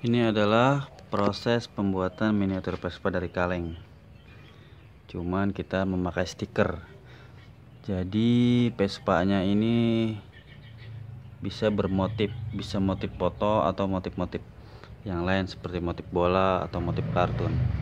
Ini adalah proses pembuatan miniatur Vespa dari kaleng. Cuman kita memakai stiker. Jadi Vespa nya ini bisa bermotif, bisa motif foto atau motif-motif yang lain seperti motif bola atau motif kartun.